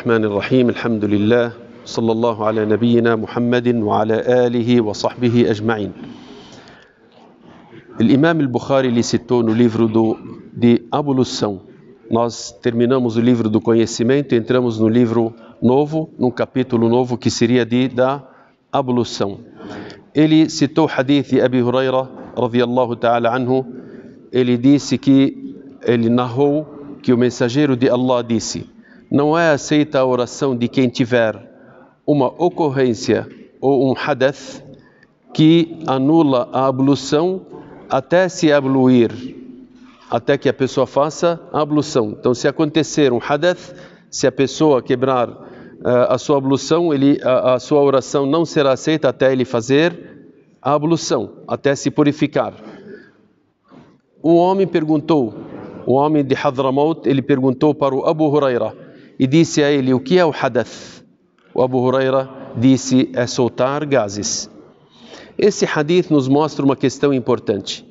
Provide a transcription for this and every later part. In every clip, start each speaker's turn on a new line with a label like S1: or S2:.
S1: الرحمن الرحيم الحمد لله صلى الله على نبينا محمد وعلى آله وصحبه أجمعين O Imam Bukhari citou no livro do, de Abolição. Nós terminamos o livro do conhecimento entramos no livro novo, num capítulo novo que seria de da abolição. Ele citou o hadith de Abi Huraira, radiyallahu ta'ala anhu. Ele disse que, ele narrou que o mensageiro de Allah disse: não é aceita a oração de quem tiver uma ocorrência ou um hadath que anula a ablução até se abluir, até que a pessoa faça a ablução. Então, se acontecer um hadath, se a pessoa quebrar uh, a sua ablução, ele, a, a sua oração não será aceita até ele fazer a ablução, até se purificar. Um homem perguntou, um homem de Hadramaut, ele perguntou para o Abu Hurairah e disse a ele: O que é o hadath? O Abu Huraira disse: É soltar gases. Esse hadith nos mostra uma questão importante.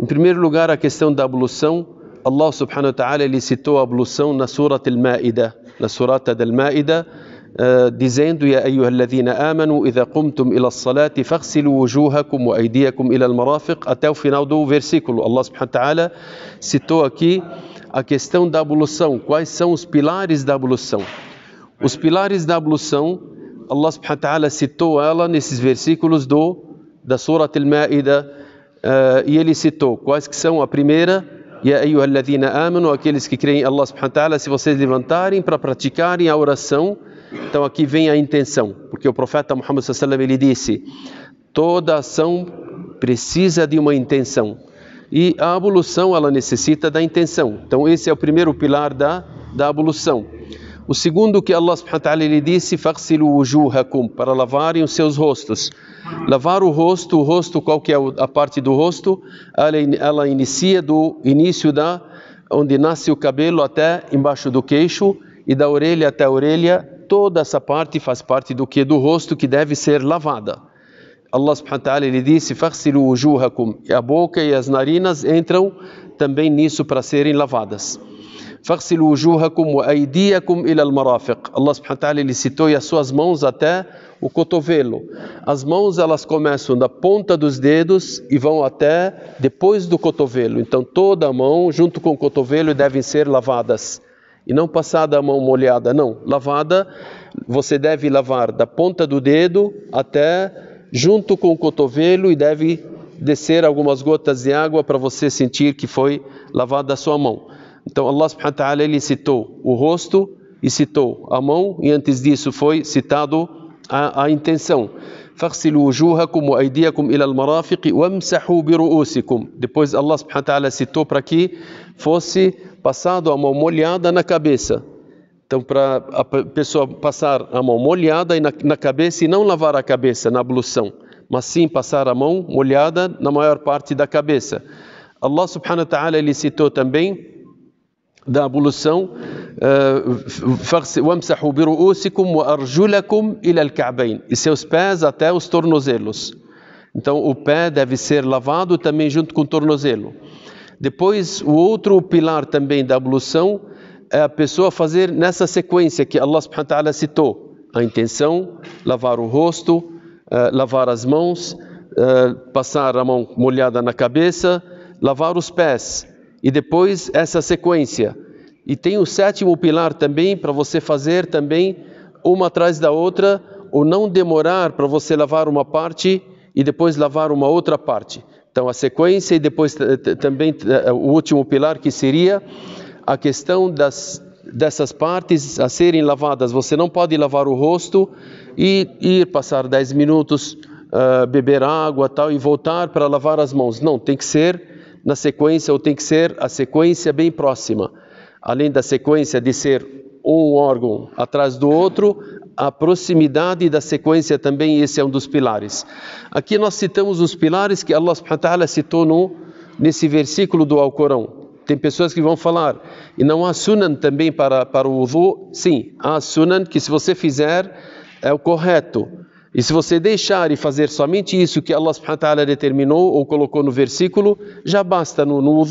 S1: Em primeiro lugar, a questão da ablução. Allah subhanahu wa ta'ala ele citou a ablução na Surat al-Ma'ida, na Surata al-Ma'ida, uh, eh, dizendo: Ya ayyuhalladhina amanu, idha qumtum ila salati faghsilu wujuhakum wa aydiyakum ila al-marafiq, até o final do versículo. Allah subhanahu wa ta'ala citou aqui a questão da abolição. quais são os pilares da abolição? Os pilares da abolição, Allah subhanahu wa ta'ala citou ela nesses versículos do da Surah Al-Ma'ida, uh, eh, e ele citou quais que são a primeira, Ya ayyuhalladhina amanu, aqueles que creem em Allah subhanahu wa ta'ala, se vocês levantarem para praticarem a oração, então aqui vem a intenção, porque o profeta Muhammad sallallahu ele disse: toda ação precisa de uma intenção. E a abolição ela necessita da intenção. Então esse é o primeiro pilar da, da abolição. O segundo que Allah subhanahu wa ta'ala lhe disse, "Faghsilu wujuhakum", para lavarem os seus rostos. Lavar o rosto, o rosto, qual que é a parte do rosto? Ela, ela inicia do início da onde nasce o cabelo até embaixo do queixo e da orelha até a orelha, toda essa parte faz parte do que do rosto que deve ser lavada. Allah subhanahu wa ele disse: "Faghsilu wujuhakum". A boca e as narinas entram também nisso para serem lavadas. "Faghsilu wujuhakum wa aydiyakum ila al-marafiq". Allah subhanahu wa ele citou e as suas mãos até o cotovelo. As mãos elas começam da ponta dos dedos e vão até depois do cotovelo. Então toda a mão junto com o cotovelo devem ser lavadas. E não passada a mão molhada, não. Lavada, você deve lavar da ponta do dedo até junto com o cotovelo e deve descer algumas gotas de água para você sentir que foi lavada a sua mão. Então Allah subhanahu wa ta'ala ele citou o rosto e citou a mão e antes disso foi citado a, a intenção. فاغسلوا وجوهكم وأيديكم إلى المرافق وامسحوا برؤوسكم. Depois Allah subhanahu wa ta'ala citou para que fosse passado a mão molhada na cabeça. Então, para a pessoa passar a mão molhada na, na cabeça e não lavar a cabeça na ablução, mas sim passar a mão molhada na maior parte da cabeça. Allah subhanahu wa ta'ala ele citou também da abolição وَامْسَحُوا بِرُؤُوسِكُمْ وَأَرْجُلَكُمْ إِلَى الْكَعْبَيْنِ E seus pés até os tornozelos. Então o pé deve ser lavado também junto com o tornozelo. Depois o outro pilar também da abolição é a pessoa fazer nessa sequência que Allah subhanahu wa ta'ala citou: a intenção, lavar o rosto, eh, lavar as mãos, eh, passar a mão molhada na cabeça, lavar os pés e depois essa sequência. E tem o sétimo pilar também para você fazer também uma atrás da outra, ou não demorar para você lavar uma parte e depois lavar uma outra parte. Então a sequência e depois também eh, o último pilar que seria a questão das, dessas partes a serem lavadas. Você não pode lavar o rosto e ir passar 10 minutos, uh, beber água tal e voltar para lavar as mãos. Não, tem que ser na sequência ou tem que ser a sequência bem próxima. Além da sequência de ser um órgão atrás do outro, a proximidade da sequência também, esse é um dos pilares. Aqui nós citamos os pilares que Allah subhanahu wa ta'ala citou no, nesse versículo do Alcorão. Tem pessoas que vão falar, e não há sunan também para, para o wudu? Sim, há sunan que se você fizer é o correto. E se você deixar e fazer somente isso que Allah subhanahu wa ta'ala determinou ou colocou no versículo, já basta no, no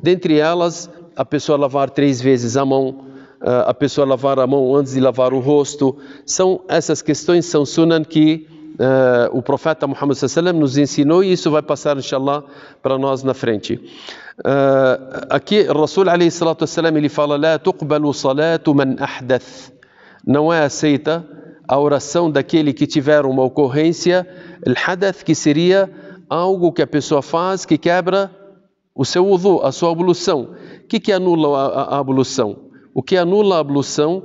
S1: Dentre elas, a pessoa lavar três vezes a mão, eh, a pessoa lavar a mão antes de lavar o rosto. São essas questões, são sunan que Uh, o profeta Muhammad sallam nos ensinou e isso vai passar inshallah para nós na frente. Uh, aqui o Rasul alayhi salatu wassalam ele fala: "La tuqbalu salatu man ahdath". Não é aceita a oração daquele que tiver uma ocorrência, O hadath que seria algo que a pessoa faz que quebra o seu wudu, a sua ablução. O que, que anula a, a, a ablução? O que anula a ablução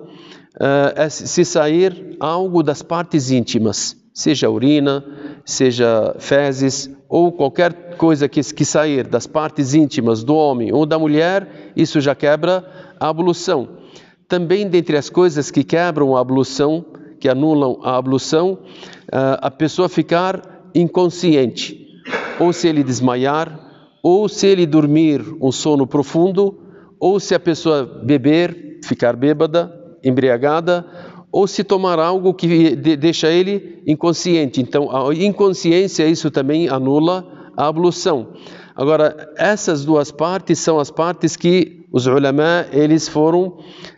S1: uh, é se sair algo das partes íntimas seja urina, seja fezes ou qualquer coisa que, que sair das partes íntimas do homem ou da mulher, isso já quebra a ablução. Também dentre as coisas que quebram a ablução, que anulam a ablução, ah, a pessoa ficar inconsciente, ou se ele desmaiar, ou se ele dormir um sono profundo, ou se a pessoa beber, ficar bêbada, embriagada, ou se tomar algo que deixa ele inconsciente. Então, a inconsciência, isso também anula a ablução. Agora, essas duas partes são as partes que os ulama, eles foram,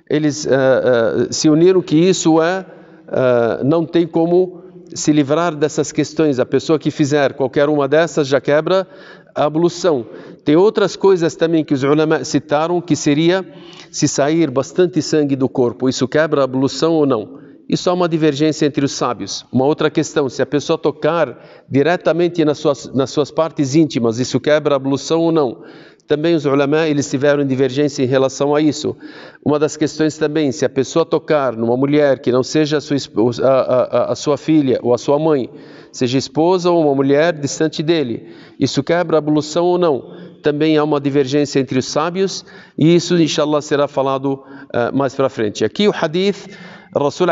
S1: eles uh, uh, se uniram que isso é, uh, não tem como se livrar dessas questões. A pessoa que fizer qualquer uma dessas já quebra a ablução. Tem outras coisas também que os ulama citaram, que seria se sair bastante sangue do corpo, isso quebra a ablução ou não. Isso há é uma divergência entre os sábios. Uma outra questão, se a pessoa tocar diretamente nas suas, nas suas partes íntimas, isso quebra a ablução ou não. Também os ulama, eles tiveram divergência em relação a isso. Uma das questões também, se a pessoa tocar numa mulher que não seja a sua, a, a, a sua filha ou a sua mãe, seja esposa ou uma mulher distante dele. Isso quebra a abolição ou não? Também há uma divergência entre os sábios e isso, inshallah, será falado uh, mais para frente. Aqui o hadith, Rasul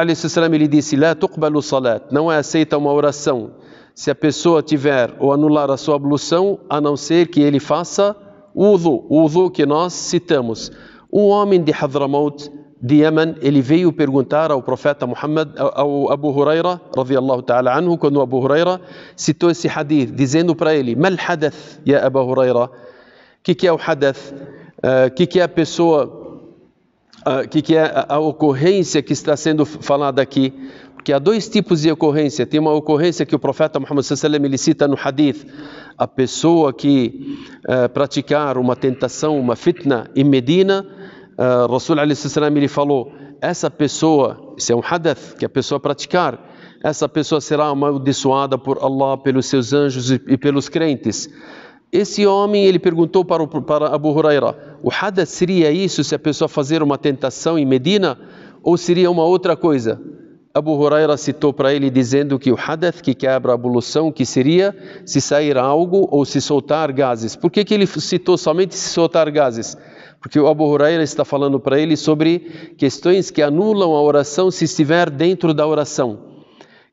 S1: ele disse: La tuqbalu salat, não é aceita uma oração se a pessoa tiver ou anular a sua abolição, a não ser que ele faça o udu, o udu que nós citamos. Um homem de Hadramaut de Yemen, ele veio perguntar ao profeta Muhammad, ao Abu Huraira, radiallahu ta'ala anhu, quando Abu Huraira citou esse hadith, dizendo para ele, Mal hadath, ya Abu Huraira, o que, que é o hadath? O uh, ah, que, que é a pessoa, o uh, ah, que, que é a, a ocorrência que está sendo falada aqui? Porque há dois tipos de ocorrência. Tem uma ocorrência que o profeta Muhammad sallam, ele cita no hadith, a pessoa que uh, praticar uma tentação, uma fitna em Medina, uh, Rasul Alaihissalam ele falou: essa pessoa, isso é um hadath que a pessoa praticar, essa pessoa será amaldiçoada por Allah, pelos seus anjos e, pelos crentes. Esse homem ele perguntou para, o, para Abu Huraira: o hadath seria isso se a pessoa fazer uma tentação em Medina ou seria uma outra coisa? Abu Huraira citou para ele dizendo que o hadath que quebra a ablução que seria se sair algo ou se soltar gases. Por que, que ele citou somente se soltar gases? Porque o Abu Huraira está falando para ele sobre questões que anulam a oração se estiver dentro da oração.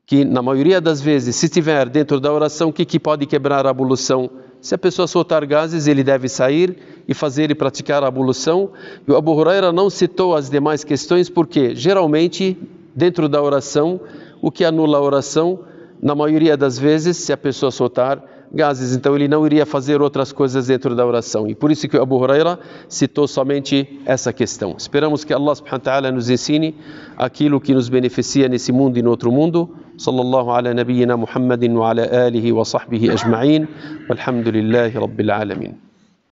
S1: Que na maioria das vezes, se estiver dentro da oração, o que, pode quebrar a abolição? Se a pessoa soltar gases, ele deve sair e fazer e praticar a abolição. E o Abu Huraira não citou as demais questões porque, geralmente, dentro da oração, o que anula a oração? na maioria das vezes, se a pessoa soltar gases, então ele não iria fazer outras coisas dentro da oração. E por isso que Abu Huraira citou somente essa questão. Esperamos que Allah subhanahu wa ta'ala nos ensine aquilo que nos beneficia nesse mundo e no outro mundo. صلى ala على Muhammadin wa ala alihi wa sahbihi ajma'in. Walhamdulillahi rabbil alamin.